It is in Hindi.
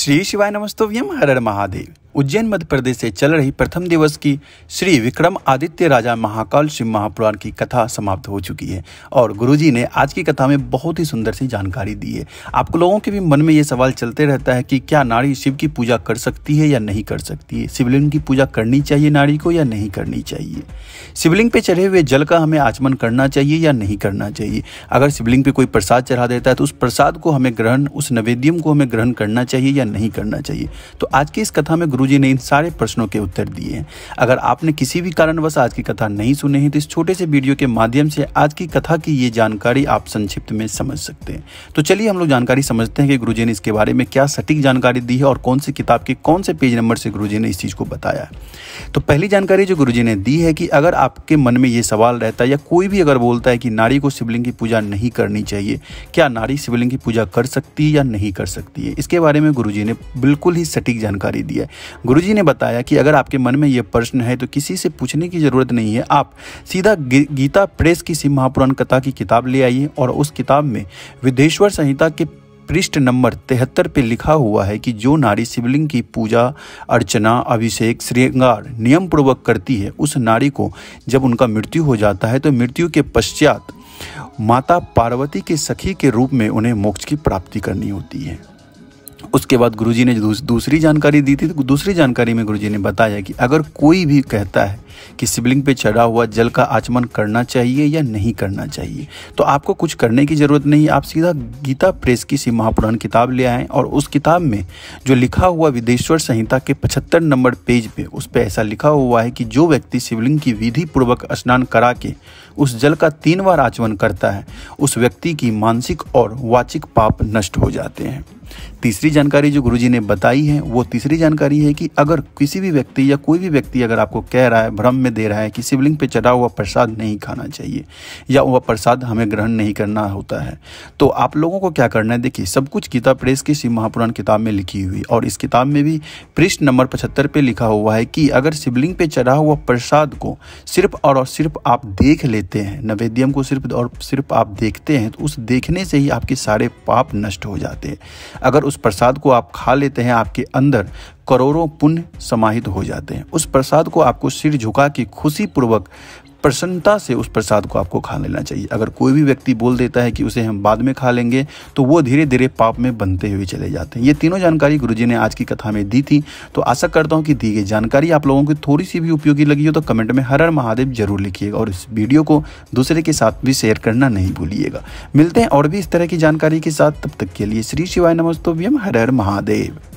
श्री शिवाय नमस्तव्यम हर हर महादेव उज्जैन मध्य प्रदेश से चल रही प्रथम दिवस की श्री विक्रम आदित्य राजा महाकाल शिव महापुराण की कथा समाप्त हो चुकी है और गुरुजी ने आज की कथा में बहुत ही सुंदर सी जानकारी दी है आप लोगों के भी मन में ये सवाल चलते रहता है कि क्या नारी शिव की पूजा कर सकती है या नहीं कर सकती है शिवलिंग की पूजा करनी चाहिए नारी को या नहीं करनी चाहिए शिवलिंग पे चढ़े हुए जल का हमें आचमन करना चाहिए या नहीं करना चाहिए अगर शिवलिंग पे कोई प्रसाद चढ़ा देता है तो उस प्रसाद को हमें ग्रहण उस नवेद्यम को हमें ग्रहण करना चाहिए या नहीं करना चाहिए तो आज की इस कथा में गुरु गुरुजी ने इन सारे प्रश्नों के उत्तर दिए हैं अगर आपने किसी भी कारणवश आज की कथा नहीं सुने हैं तो इस छोटे से वीडियो के माध्यम से आज की कथा की ये जानकारी आप संक्षिप्त में समझ सकते हैं तो चलिए हम लोग जानकारी समझते हैं कि गुरुजी ने इसके बारे में क्या सटीक जानकारी दी है और कौन सी किताब के कौन से पेज नंबर से गुरुजी ने इस चीज़ को बताया तो पहली जानकारी जो गुरुजी ने दी है कि अगर आपके मन में ये सवाल रहता है या कोई भी अगर बोलता है कि नारी को शिवलिंग की पूजा नहीं करनी चाहिए क्या नारी शिवलिंग की पूजा कर सकती है या नहीं कर सकती है इसके बारे में गुरुजी ने बिल्कुल ही सटीक जानकारी दी है गुरुजी ने बताया कि अगर आपके मन में यह प्रश्न है तो किसी से पूछने की ज़रूरत नहीं है आप सीधा गीता प्रेस की सी महापुराण कथा की किताब ले आइए और उस किताब में विधेश्वर संहिता के पृष्ठ नंबर तिहत्तर पे लिखा हुआ है कि जो नारी शिवलिंग की पूजा अर्चना अभिषेक श्रृंगार नियम पूर्वक करती है उस नारी को जब उनका मृत्यु हो जाता है तो मृत्यु के पश्चात माता पार्वती के सखी के रूप में उन्हें मोक्ष की प्राप्ति करनी होती है उसके बाद गुरुजी ने दूसरी जानकारी दी थी तो दूसरी जानकारी में गुरुजी ने बताया कि अगर कोई भी कहता है कि शिवलिंग पे चढ़ा हुआ जल का आचमन करना चाहिए या नहीं करना चाहिए तो आपको कुछ करने की ज़रूरत नहीं आप सीधा गीता प्रेस की सी महापुराण किताब ले आएँ और उस किताब में जो लिखा हुआ विदेश्वर संहिता के पचहत्तर नंबर पेज पे उस पर ऐसा लिखा हुआ है कि जो व्यक्ति शिवलिंग की विधि पूर्वक स्नान करा के उस जल का तीन बार आचमन करता है उस व्यक्ति की मानसिक और वाचिक पाप नष्ट हो जाते हैं तीसरी जानकारी जो गुरुजी ने बताई है वो तीसरी जानकारी है कि अगर किसी भी व्यक्ति या कोई भी व्यक्ति अगर आपको कह रहा है भ्रम में दे रहा है कि शिवलिंग पे चढ़ा हुआ प्रसाद नहीं खाना चाहिए या वह प्रसाद हमें ग्रहण नहीं करना होता है तो आप लोगों को क्या करना है देखिए सब कुछ गीता प्रेस की शिव महापुराण किताब में लिखी हुई और इस किताब में भी पृष्ठ नंबर पचहत्तर पे लिखा हुआ है कि अगर शिवलिंग पे चढ़ा हुआ प्रसाद को सिर्फ और सिर्फ आप देख लेते हैं नवेद्यम को सिर्फ और सिर्फ आप देखते हैं तो उस देखने से ही आपके सारे पाप नष्ट हो जाते हैं अगर उस प्रसाद को आप खा लेते हैं आपके अंदर करोड़ों पुण्य समाहित हो जाते हैं उस प्रसाद को आपको सिर झुका के खुशी पूर्वक प्रसन्नता से उस प्रसाद को आपको खा लेना चाहिए अगर कोई भी व्यक्ति बोल देता है कि उसे हम बाद में खा लेंगे तो वो धीरे धीरे पाप में बनते हुए चले जाते हैं ये तीनों जानकारी गुरु ने आज की कथा में दी थी तो आशा करता हूँ कि दी गई जानकारी आप लोगों को थोड़ी सी भी उपयोगी लगी हो तो कमेंट में हर हर महादेव जरूर लिखिएगा और इस वीडियो को दूसरे के साथ भी शेयर करना नहीं भूलिएगा मिलते हैं और भी इस तरह की जानकारी के साथ तब तक के लिए श्री शिवाय नमस्तोव्यम हर हर महादेव